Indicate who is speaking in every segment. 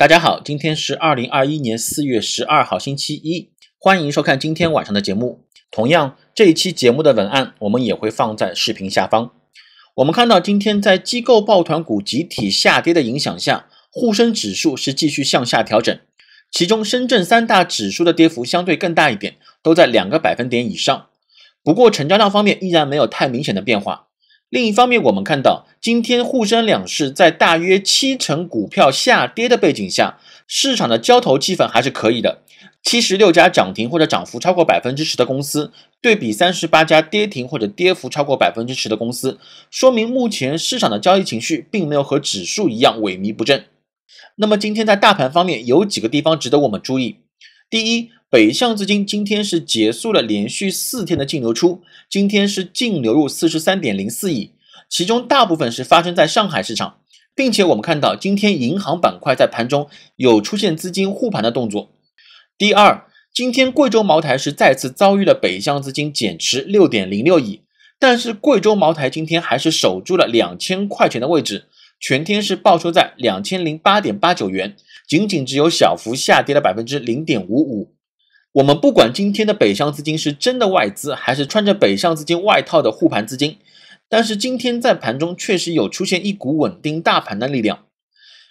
Speaker 1: 大家好，今天是二零二一年四月十二号，星期一，欢迎收看今天晚上的节目。同样，这一期节目的文案我们也会放在视频下方。我们看到，今天在机构抱团股集体下跌的影响下，沪深指数是继续向下调整，其中深圳三大指数的跌幅相对更大一点，都在两个百分点以上。不过，成交量方面依然没有太明显的变化。另一方面，我们看到今天沪深两市在大约七成股票下跌的背景下，市场的交投气氛还是可以的。七十六家涨停或者涨幅超过百分之十的公司，对比三十八家跌停或者跌幅超过百分之十的公司，说明目前市场的交易情绪并没有和指数一样萎靡不振。那么今天在大盘方面，有几个地方值得我们注意。第一，北向资金今天是结束了连续四天的净流出，今天是净流入四十三点零四亿，其中大部分是发生在上海市场，并且我们看到今天银行板块在盘中有出现资金护盘的动作。第二，今天贵州茅台是再次遭遇了北向资金减持六点零六亿，但是贵州茅台今天还是守住了两千块钱的位置。全天是报收在两千零八点八九元，仅仅只有小幅下跌了百分之零点五五。我们不管今天的北向资金是真的外资，还是穿着北上资金外套的护盘资金，但是今天在盘中确实有出现一股稳定大盘的力量。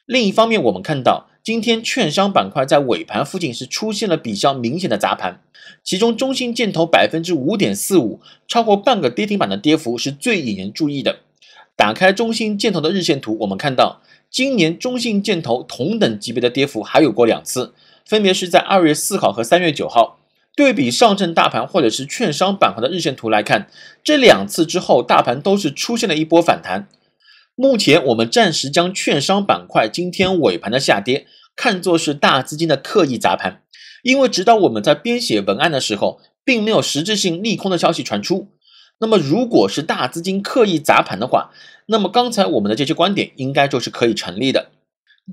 Speaker 1: 另一方面，我们看到今天券商板块在尾盘附近是出现了比较明显的砸盘，其中中信建投百分之五点四五，超过半个跌停板的跌幅是最引人注意的。打开中信建投的日线图，我们看到今年中信建投同等级别的跌幅还有过两次，分别是在二月四号和三月九号。对比上证大盘或者是券商板块的日线图来看，这两次之后大盘都是出现了一波反弹。目前我们暂时将券商板块今天尾盘的下跌看作是大资金的刻意砸盘，因为直到我们在编写文案的时候，并没有实质性利空的消息传出。那么，如果是大资金刻意砸盘的话，那么刚才我们的这些观点应该就是可以成立的。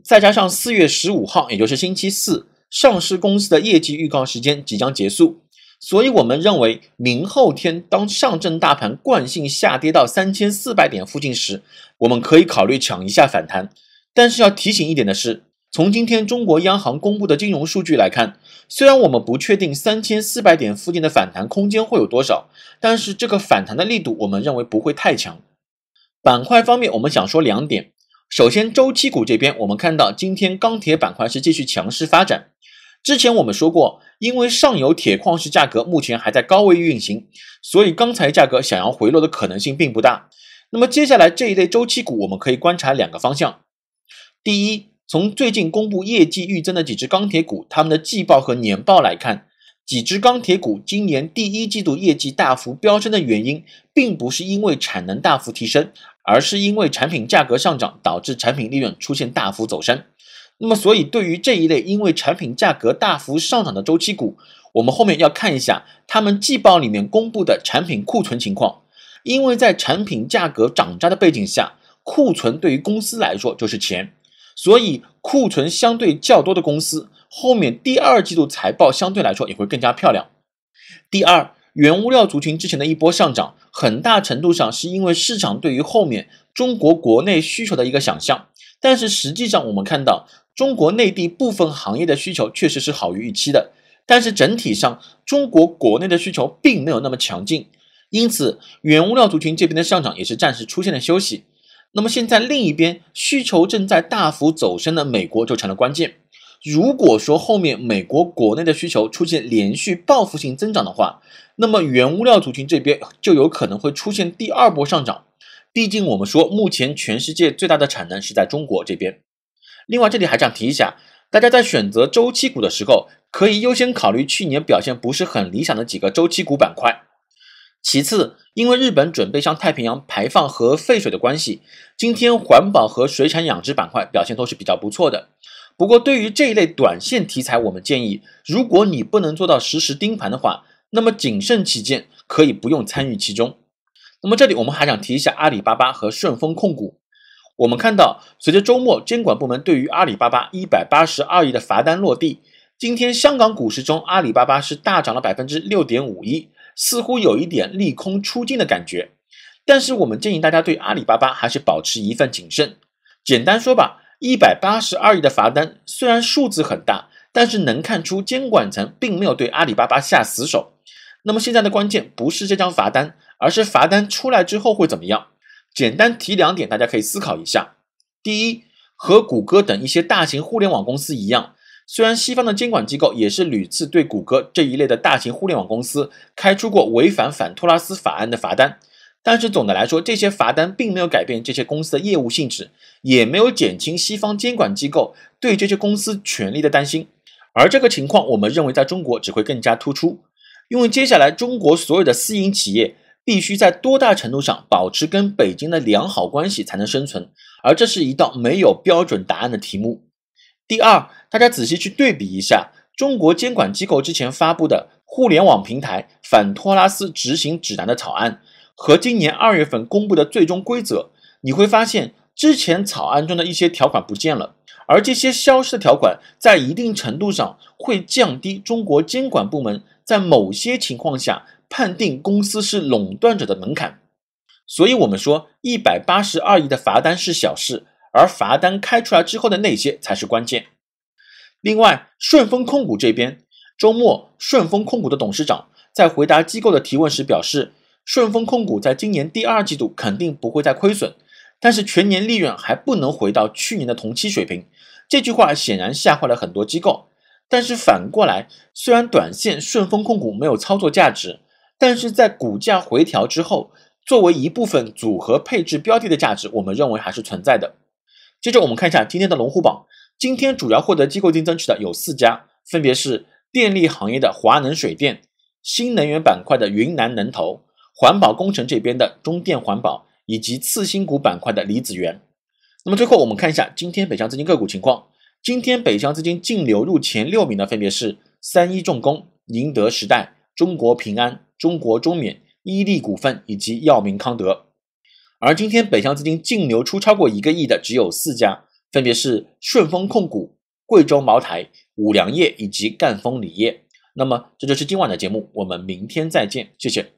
Speaker 1: 再加上四月十五号，也就是星期四，上市公司的业绩预告时间即将结束，所以我们认为明后天当上证大盘惯性下跌到三千四百点附近时，我们可以考虑抢一下反弹。但是要提醒一点的是。从今天中国央行公布的金融数据来看，虽然我们不确定三千四百点附近的反弹空间会有多少，但是这个反弹的力度，我们认为不会太强。板块方面，我们想说两点。首先，周期股这边，我们看到今天钢铁板块是继续强势发展。之前我们说过，因为上游铁矿石价格目前还在高位运行，所以钢材价格想要回落的可能性并不大。那么接下来这一类周期股，我们可以观察两个方向。第一，从最近公布业绩预增的几只钢铁股，他们的季报和年报来看，几只钢铁股今年第一季度业绩大幅飙升的原因，并不是因为产能大幅提升，而是因为产品价格上涨导致产品利润出现大幅走升。那么，所以对于这一类因为产品价格大幅上涨的周期股，我们后面要看一下他们季报里面公布的产品库存情况，因为在产品价格涨价的背景下，库存对于公司来说就是钱。所以，库存相对较多的公司，后面第二季度财报相对来说也会更加漂亮。第二，原物料族群之前的一波上涨，很大程度上是因为市场对于后面中国国内需求的一个想象。但是实际上，我们看到中国内地部分行业的需求确实是好于预期的，但是整体上中国国内的需求并没有那么强劲。因此，原物料族群这边的上涨也是暂时出现了休息。那么现在另一边需求正在大幅走升的美国就成了关键。如果说后面美国国内的需求出现连续报复性增长的话，那么原物料族群这边就有可能会出现第二波上涨。毕竟我们说目前全世界最大的产能是在中国这边。另外这里还想提一下，大家在选择周期股的时候，可以优先考虑去年表现不是很理想的几个周期股板块。其次，因为日本准备向太平洋排放核废水的关系，今天环保和水产养殖板块表现都是比较不错的。不过，对于这一类短线题材，我们建议，如果你不能做到实时盯盘的话，那么谨慎起见，可以不用参与其中。那么，这里我们还想提一下阿里巴巴和顺丰控股。我们看到，随着周末监管部门对于阿里巴巴一百八十二亿的罚单落地，今天香港股市中阿里巴巴是大涨了百分之六点五一。似乎有一点利空出尽的感觉，但是我们建议大家对阿里巴巴还是保持一份谨慎。简单说吧，一百八十二亿的罚单虽然数字很大，但是能看出监管层并没有对阿里巴巴下死手。那么现在的关键不是这张罚单，而是罚单出来之后会怎么样？简单提两点，大家可以思考一下。第一，和谷歌等一些大型互联网公司一样。虽然西方的监管机构也是屡次对谷歌这一类的大型互联网公司开出过违反反托拉斯法案的罚单，但是总的来说，这些罚单并没有改变这些公司的业务性质，也没有减轻西方监管机构对这些公司权利的担心。而这个情况，我们认为在中国只会更加突出，因为接下来中国所有的私营企业必须在多大程度上保持跟北京的良好关系才能生存，而这是一道没有标准答案的题目。第二，大家仔细去对比一下中国监管机构之前发布的互联网平台反托拉斯执行指南的草案和今年二月份公布的最终规则，你会发现之前草案中的一些条款不见了，而这些消失的条款在一定程度上会降低中国监管部门在某些情况下判定公司是垄断者的门槛。所以，我们说一百八十二亿的罚单是小事。而罚单开出来之后的那些才是关键。另外，顺丰控股这边，周末顺丰控股的董事长在回答机构的提问时表示，顺丰控股在今年第二季度肯定不会再亏损，但是全年利润还不能回到去年的同期水平。这句话显然吓坏了很多机构。但是反过来，虽然短线顺丰控股没有操作价值，但是在股价回调之后，作为一部分组合配置标的的价值，我们认为还是存在的。接着我们看一下今天的龙虎榜，今天主要获得机构净增持的有四家，分别是电力行业的华能水电、新能源板块的云南能投、环保工程这边的中电环保以及次新股板块的离子源。那么最后我们看一下今天北向资金个股情况，今天北向资金净流入前六名的分别是三一重工、宁德时代、中国平安、中国中缅、伊利股份以及药明康德。而今天北向资金净流出超过一个亿的只有四家，分别是顺丰控股、贵州茅台、五粮液以及赣锋锂业。那么，这就是今晚的节目，我们明天再见，谢谢。